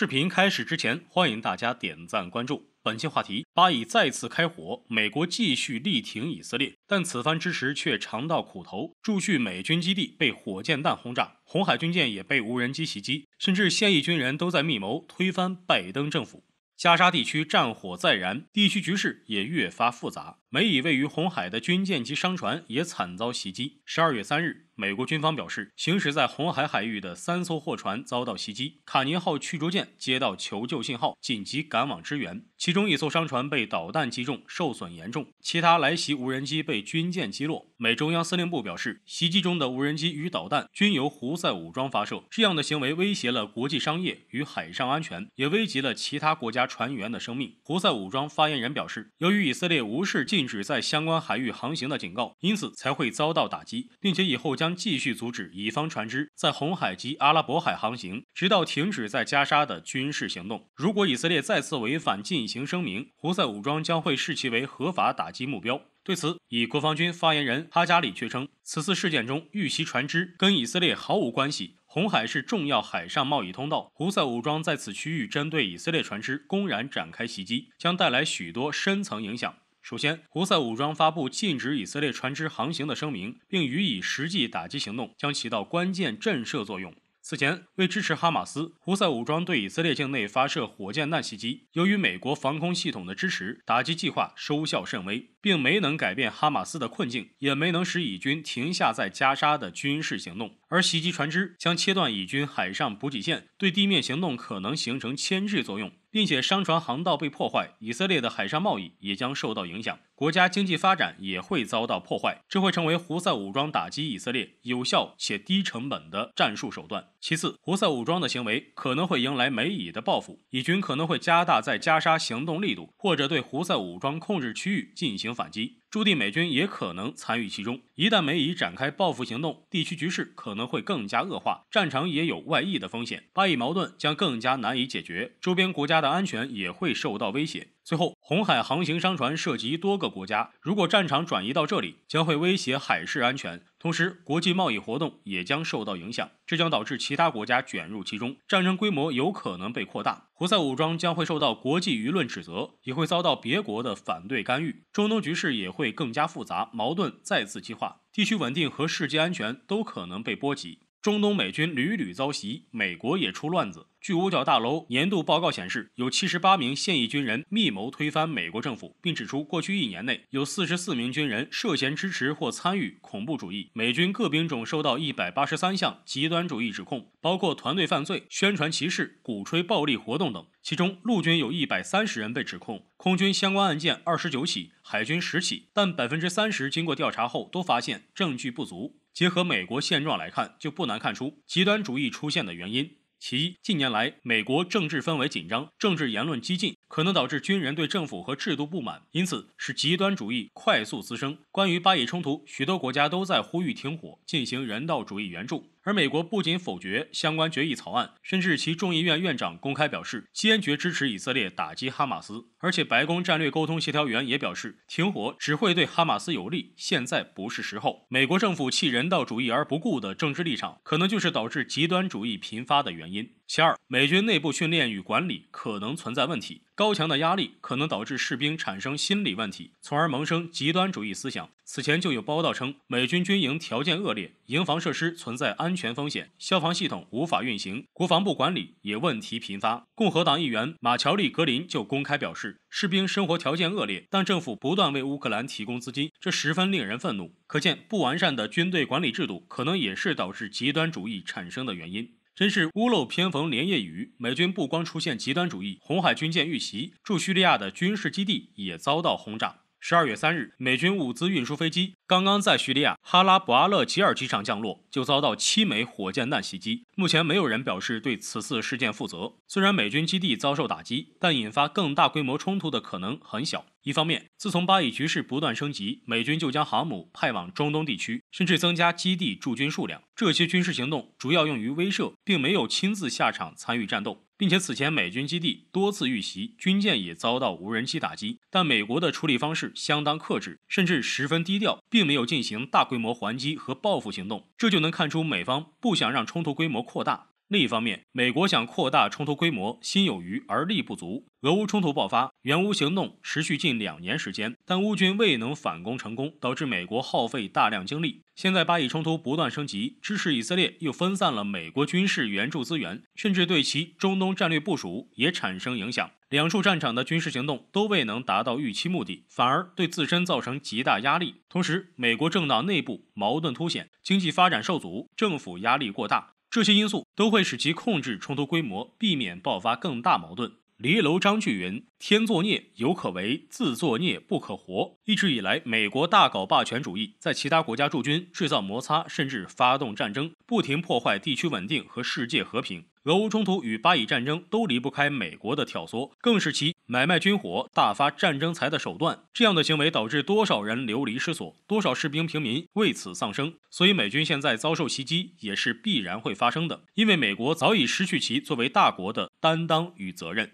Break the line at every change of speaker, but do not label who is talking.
视频开始之前，欢迎大家点赞关注。本期话题：巴以再次开火，美国继续力挺以色列，但此番支持却尝到苦头。驻叙美军基地被火箭弹轰炸，红海军舰也被无人机袭击，甚至现役军人都在密谋推翻拜登政府。加沙地区战火再燃，地区局势也越发复杂。美以位于红海的军舰及商船也惨遭袭击。十二月三日，美国军方表示，行驶在红海海域的三艘货船遭到袭击。卡尼号驱逐舰接到求救信号，紧急赶往支援。其中一艘商船被导弹击中，受损严重；其他来袭无人机被军舰击落。美中央司令部表示，袭击中的无人机与导弹均由胡塞武装发射。这样的行为威胁了国际商业与海上安全，也危及了其他国家船员的生命。胡塞武装发言人表示，由于以色列无视禁。禁止在相关海域航行的警告，因此才会遭到打击，并且以后将继续阻止乙方船只在红海及阿拉伯海航行，直到停止在加沙的军事行动。如果以色列再次违反进行声明，胡塞武装将会视其为合法打击目标。对此，以国防军发言人哈加里却称，此次事件中遇袭船只跟以色列毫无关系。红海是重要海上贸易通道，胡塞武装在此区域针对以色列船只公然展开袭击，将带来许多深层影响。首先，胡塞武装发布禁止以色列船只航行的声明，并予以实际打击行动，将起到关键震慑作用。此前，为支持哈马斯，胡塞武装对以色列境内发射火箭弹袭击，由于美国防空系统的支持，打击计划收效甚微，并没能改变哈马斯的困境，也没能使以军停下在加沙的军事行动。而袭击船只将切断以军海上补给线，对地面行动可能形成牵制作用，并且商船航道被破坏，以色列的海上贸易也将受到影响，国家经济发展也会遭到破坏。这会成为胡塞武装打击以色列有效且低成本的战术手段。其次，胡塞武装的行为可能会迎来美以的报复，以军可能会加大在加沙行动力度，或者对胡塞武装控制区域进行反击，驻地美军也可能参与其中。一旦美以展开报复行动，地区局势可能会更加恶化，战场也有外溢的风险，巴以矛盾将更加难以解决，周边国家的安全也会受到威胁。最后。红海航行商船涉及多个国家，如果战场转移到这里，将会威胁海事安全，同时国际贸易活动也将受到影响。这将导致其他国家卷入其中，战争规模有可能被扩大，胡塞武装将会受到国际舆论指责，也会遭到别国的反对干预，中东局势也会更加复杂，矛盾再次激化，地区稳定和世界安全都可能被波及。中东美军屡屡遭袭，美国也出乱子。据五角大楼年度报告显示，有78名现役军人密谋推翻美国政府，并指出过去一年内有44名军人涉嫌支持或参与恐怖主义。美军各兵种收到183项极端主义指控，包括团队犯罪、宣传歧视、鼓吹暴力活动等。其中，陆军有130人被指控，空军相关案件29起，海军10起，但30%经过调查后都发现证据不足。结合美国现状来看，就不难看出极端主义出现的原因。其一，近年来美国政治氛围紧张，政治言论激进，可能导致军人对政府和制度不满，因此使极端主义快速滋生。关于巴以冲突，许多国家都在呼吁停火，进行人道主义援助，而美国不仅否决相关决议草案，甚至其众议院院长公开表示坚决支持以色列打击哈马斯，而且白宫战略沟通协调员也表示，停火只会对哈马斯有利，现在不是时候。美国政府弃人道主义而不顾的政治立场，可能就是导致极端主义频发的原。因。其二，美军内部训练与管理可能存在问题，高强的压力可能导致士兵产生心理问题，从而萌生极端主义思想。此前就有报道称，美军军营条件恶劣，营房设施存在安全风险，消防系统无法运行，国防部管理也问题频发。共和党议员马乔利·格林就公开表示，士兵生活条件恶劣，但政府不断为乌克兰提供资金，这十分令人愤怒。可见，不完善的军队管理制度可能也是导致极端主义产生的原因。真是屋漏偏逢连夜雨，美军不光出现极端主义，红海军舰遇袭，驻叙利亚的军事基地也遭到轰炸。十二月三日，美军物资运输飞机刚刚在叙利亚哈拉卜阿勒吉尔机场降落，就遭到七枚火箭弹袭击。目前，没有人表示对此次事件负责。虽然美军基地遭受打击，但引发更大规模冲突的可能很小。一方面，自从巴以局势不断升级，美军就将航母派往中东地区，甚至增加基地驻军数量。这些军事行动主要用于威慑，并没有亲自下场参与战斗。并且此前美军基地多次遇袭，军舰也遭到无人机打击，但美国的处理方式相当克制，甚至十分低调，并没有进行大规模还击和报复行动，这就能看出美方不想让冲突规模扩大。另一方面，美国想扩大冲突规模，心有余而力不足。俄乌冲突爆发，援乌行动持续近两年时间，但乌军未能反攻成功，导致美国耗费大量精力。现在巴以冲突不断升级，支持以色列又分散了美国军事援助资源，甚至对其中东战略部署也产生影响。两处战场的军事行动都未能达到预期目的，反而对自身造成极大压力。同时，美国政党内部矛盾凸显，经济发展受阻，政府压力过大。这些因素都会使其控制冲突规模，避免爆发更大矛盾。黎楼张句云：“天作孽，犹可为；自作孽，不可活。”一直以来，美国大搞霸权主义，在其他国家驻军、制造摩擦，甚至发动战争，不停破坏地区稳定和世界和平。俄乌冲突与巴以战争都离不开美国的挑唆，更使其。买卖军火、大发战争财的手段，这样的行为导致多少人流离失所，多少士兵、平民为此丧生。所以，美军现在遭受袭击也是必然会发生的，因为美国早已失去其作为大国的担当与责任。